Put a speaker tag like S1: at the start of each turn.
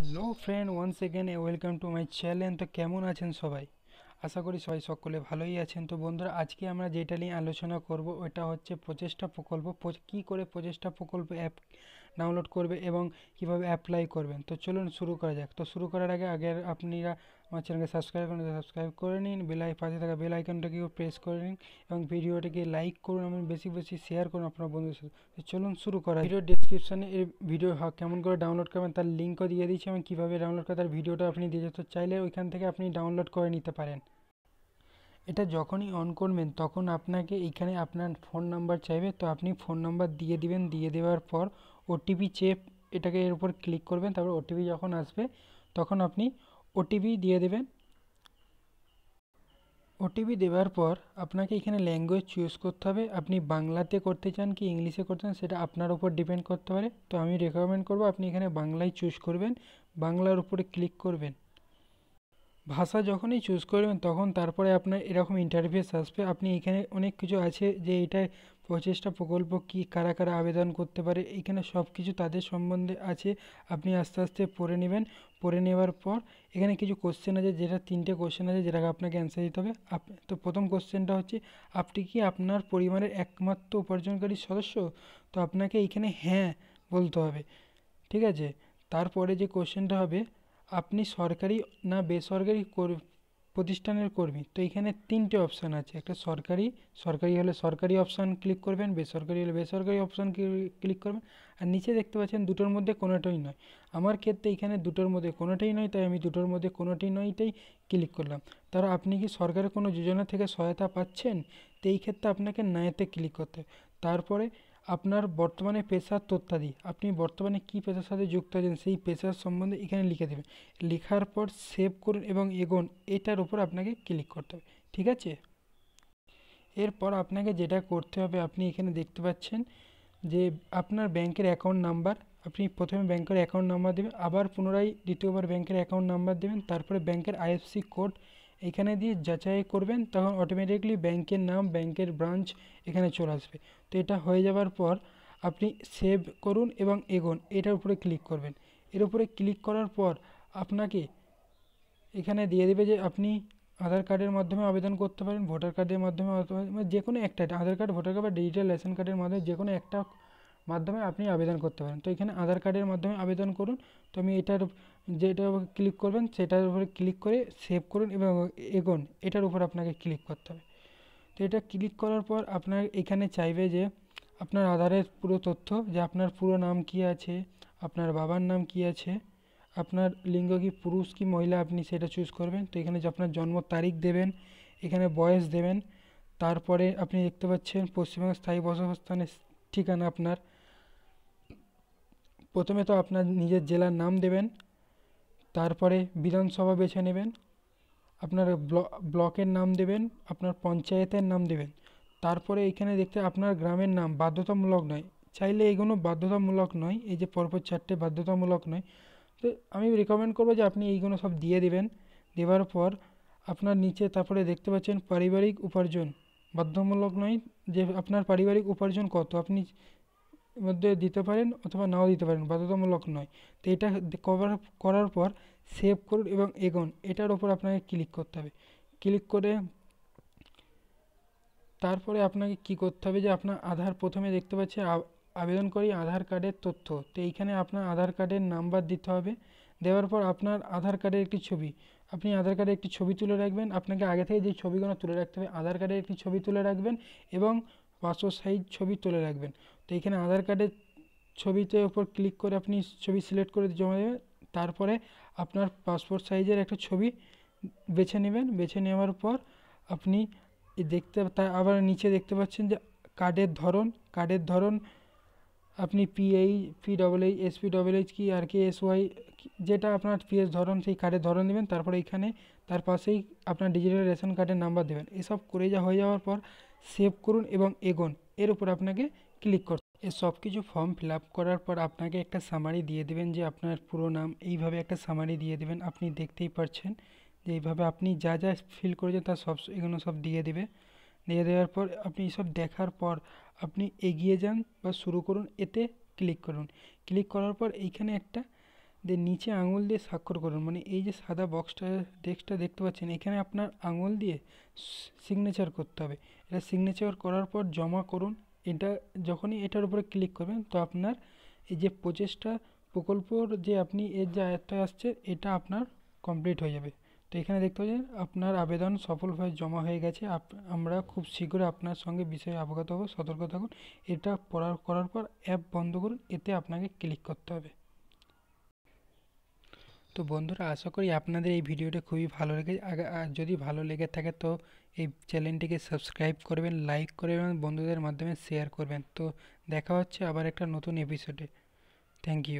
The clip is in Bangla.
S1: hello friend one second welcome to my channel তো কেমন আছেন সবাই আশা করি সবাই সকলে ভালোই আছেন তো বন্ধুরা আজকে আমরা যেটা নিয়ে আলোচনা করব ওটা হচ্ছে প্রচেষ্টা প্রকল্প কি করে প্রচেষ্টা প্রকল্প অ্যাপ ডাউনলোড করবে এবং কিভাবে অ্যাপ্লাই করবেন তো চলুন শুরু করা যাক তো শুরু করার আগে আগে আপনারা আমার চ্যানেলকে সাবস্ক্রাইব করুন সাবস্ক্রাইব করে নিন বেলাই পাশে থাকা বেল আইকনটাকেও প্রেস করে নিন এবং ভিডিওটাকে লাইক করুন এবং বেশি বেশি শেয়ার করুন আপনার বন্ধুদের সাথে চলুন শুরু করা ভিডিও ডিসক্রিপশানে এর ভিডিও কেমন করে ডাউনলোড করবেন তার লিঙ্কও দিয়ে দিচ্ছি এবং কীভাবে ডাউনলোড করে তার ভিডিওটা আপনি দিয়ে যেতে চাইলে ওইখান থেকে আপনি ডাউনলোড করে নিতে পারেন এটা যখনই অন করবেন তখন আপনাকে এইখানে আপনার ফোন নাম্বার চাইবে তো আপনি ফোন নাম্বার দিয়ে দিবেন দিয়ে দেওয়ার পর ওটিপি চেপ এটাকে এর উপর ক্লিক করবেন তারপর ওটিপি যখন আসবে তখন আপনি ওটিপি দিয়ে দেবেন ওটিপি দেওয়ার পর আপনাকে এখানে ল্যাঙ্গুয়েজ চুজ করতে হবে আপনি বাংলাতে করতে চান কি ইংলিশে করতে চান সেটা আপনার উপর ডিপেন্ড করতে পারে তো আমি রেকমেন্ড করব আপনি এখানে বাংলায় চুজ করবেন বাংলার উপরে ক্লিক করবেন ভাষা যখনই চুজ করবেন তখন তারপরে আপনার এরকম ইন্টারভিউস আসবে আপনি এখানে অনেক কিছু আছে যে এটা প্রচেষ্টা প্রকল্প কি কারা কারা আবেদন করতে পারে এখানে সব কিছু তাদের সম্বন্ধে আছে আপনি আস্তে আস্তে পড়ে নেবেন পড়ে নেওয়ার পর এখানে কিছু কোশ্চেন আছে যেটা তিনটে কোশ্চেন আছে যেটাকে আপনাকে অ্যান্সার দিতে হবে তো প্রথম কোশ্চেনটা হচ্ছে আপনি কি আপনার পরিবারের একমাত্র উপার্জনকারী সদস্য তো আপনাকে এখানে হ্যাঁ বলতে হবে ঠিক আছে তারপরে যে কোশ্চেনটা হবে আপনি সরকারি না বেসরকারি প্রতিষ্ঠানের কর্মী তো এখানে তিনটে অপশান আছে একটা সরকারি সরকারি হলে সরকারি অপশান ক্লিক করবেন বেসরকারি হলে বেসরকারি অপশান ক্লিক করবেন আর নিচে দেখতে পাচ্ছেন দুটোর মধ্যে কোনোটাই নয় আমার ক্ষেত্রে এখানে দুটোর মধ্যে কোনোটাই নয় তাই আমি দুটোর মধ্যে কোনোটাই নয়টাই ক্লিক করলাম তার আপনি কি সরকারের কোনো যোজনা থেকে সহায়তা পাচ্ছেন তো এই ক্ষেত্রে আপনাকে নায়েতে ক্লিক করতে তারপরে আপনার বর্তমানে পেশার তথ্যাদি আপনি বর্তমানে কী পেশার সাথে যুক্ত আছেন সেই পেশার সম্বন্ধে এখানে লিখে দেবেন লেখার পর সেভ করুন এবং এগোন এটার উপর আপনাকে ক্লিক করতে হবে ঠিক আছে এরপর আপনাকে যেটা করতে হবে আপনি এখানে দেখতে পাচ্ছেন যে আপনার ব্যাংকের অ্যাকাউন্ট নাম্বার আপনি প্রথমে ব্যাংকের অ্যাকাউন্ট নাম্বার দেবেন আবার পুনরায় দ্বিতীয়বার ব্যাংকের অ্যাকাউন্ট নাম্বার দেবেন তারপরে ব্যাংকের আইএফসি কোড এখানে দিয়ে যাচাই করবেন তখন অটোমেটিকলি ব্যাংকের নাম ব্যাংকের ব্রাঞ্চ এখানে চলে আসবে তো এটা হয়ে যাওয়ার পর আপনি সেভ করুন এবং এগোন এটার উপরে ক্লিক করবেন এর উপরে ক্লিক করার পর আপনাকে এখানে দিয়ে দেবে যে আপনি আধার কার্ডের মাধ্যমে আবেদন করতে পারেন ভোটার কার্ডের মাধ্যমে যে কোনো একটা আধার কার্ড ভোটার কার্ড বা ডিজিটাল রেশন কার্ডের মাধ্যমে যে কোনো একটা মাধ্যমে আপনি আবেদন করতে পারেন তো এখানে আধার কার্ডের মাধ্যমে আবেদন করুন তো আমি এটার যেটার উপর ক্লিক করবেন সেটার উপরে ক্লিক করে সেভ করুন এবং এগোন এটার উপর আপনাকে ক্লিক করতে হবে তো এটা ক্লিক করার পর আপনার এখানে চাইবে যে আপনার আধারের পুরো তথ্য যে আপনার পুরো নাম কি আছে আপনার বাবার নাম কি আছে আপনার লিঙ্গ কি পুরুষ কি মহিলা আপনি সেটা চুজ করবেন তো এখানে যে আপনার জন্ম তারিখ দেবেন এখানে বয়স দেবেন তারপরে আপনি দেখতে পাচ্ছেন পশ্চিমবঙ্গের স্থায়ী বসবাসস্থানের ঠিকানা আপনার প্রথমে তো আপনার নিজের জেলার নাম দেবেন তারপরে বিধানসভা বেছে নেবেন আপনার ব্লকের নাম দেবেন আপনার পঞ্চায়েতের নাম দেবেন তারপরে এখানে দেখতে আপনার গ্রামের নাম বাধ্যতামূলক নয় চাইলে এগুলো বাধ্যতামূলক নয় এই যে পরপর চারটে বাধ্যতামূলক নয় তো আমি রেকমেন্ড করবো যে আপনি এইগুলো সব দিয়ে দেবেন দেওয়ার পর আপনার নিচে তারপরে দেখতে পাচ্ছেন পারিবারিক উপার্জন বাধ্যতামূলক নয় যে আপনার পারিবারিক উপার্জন কত আপনি মধ্যে দিতে পারেন অথবা নাও দিতে পারেন বাধ্যতামূলক নয় তো এটা কভার করার পর সেভ করুন এবং এগোন এটার ওপর আপনাকে ক্লিক করতে হবে ক্লিক করে তারপরে আপনাকে কি করতে হবে যে আপনার আধার প্রথমে দেখতে পাচ্ছি আবেদন করি আধার কার্ডের তথ্য তো এইখানে আপনার আধার কার্ডের নাম্বার দিতে হবে দেওয়ার পর আপনার আধার কার্ডের একটি ছবি আপনি আধার কার্ডে একটি ছবি তুলে রাখবেন আপনাকে আগে থেকে যে ছবিগুলো তুলে রাখতে হবে আধার কার্ডের একটি ছবি তুলে রাখবেন এবং পাঁচশো সাইজ ছবি তুলে রাখবেন তো এখানে আধার কার্ডের ছবিতে ওপর ক্লিক করে আপনি ছবি সিলেক্ট করে জমা দেবেন তারপরে আপনার পাসপোর্ট সাইজের একটা ছবি বেছে নেবেন বেছে নেওয়ার পর আপনি দেখতে আবার নিচে দেখতে পাচ্ছেন যে কার্ডের ধরন কার্ডের ধরন আপনি পিএই P double H S P double H কি আর কে এস ওয়াই যেটা আপনার পিএস ধরন সেই কার্ডের ধরন দেবেন তারপরে এখানে তার পাশেই আপনার ডিজিটাল রেশন কার্ডের নাম্বার দেবেন এসব করে যা হয়ে যাওয়ার পর সেভ করুন এবং এগোন এর উপর আপনাকে ক্লিক করতে এ সব কিছু ফর্ম ফিল করার পর আপনাকে একটা সামারি দিয়ে দেবেন যে আপনার পুরো নাম এইভাবে একটা সামারি দিয়ে দেবেন আপনি দেখতেই পারছেন যে এইভাবে আপনি যা যা ফিল করেছেন তা সব এগুলো সব দিয়ে দেবে দিয়ে দেওয়ার পর আপনি সব দেখার পর আপনি এগিয়ে যান বা শুরু করুন এতে ক্লিক করুন ক্লিক করার পর এইখানে একটা দিয়ে নিচে আঙুল দিয়ে স্বাক্ষর করুন মানে এই যে সাদা বক্সটা ডেস্কটা দেখতে পাচ্ছেন এখানে আপনার আঙুল দিয়ে সিগনেচার করতে হবে এটা সিগনেচার করার পর জমা করুন এটা যখনই এটার উপরে ক্লিক করবেন তো আপনার এই যে প্রচেষ্টা প্রকল্পর যে আপনি এর যে আয়টা আসছে এটা আপনার কমপ্লিট হয়ে যাবে তো এখানে দেখতে পাচ্ছেন আপনার আবেদন সফলভাবে জমা হয়ে গেছে আমরা খুব শীঘ্রই আপনার সঙ্গে বিষয়ে অবগত হব সতর্ক থাকুন এটা পড়ার করার পর অ্যাপ বন্ধ করুন এতে আপনাকে ক্লিক করতে হবে তো বন্ধুরা আশা করি আপনাদের এই ভিডিওটা খুবই ভালো লেগে যদি ভালো লেগে থাকে তো এই চ্যানেলটিকে সাবস্ক্রাইব করবেন লাইক করবেন বন্ধুদের মাধ্যমে শেয়ার করবেন তো দেখা হচ্ছে আবার একটা নতুন এপিসোডে থ্যাংক ইউ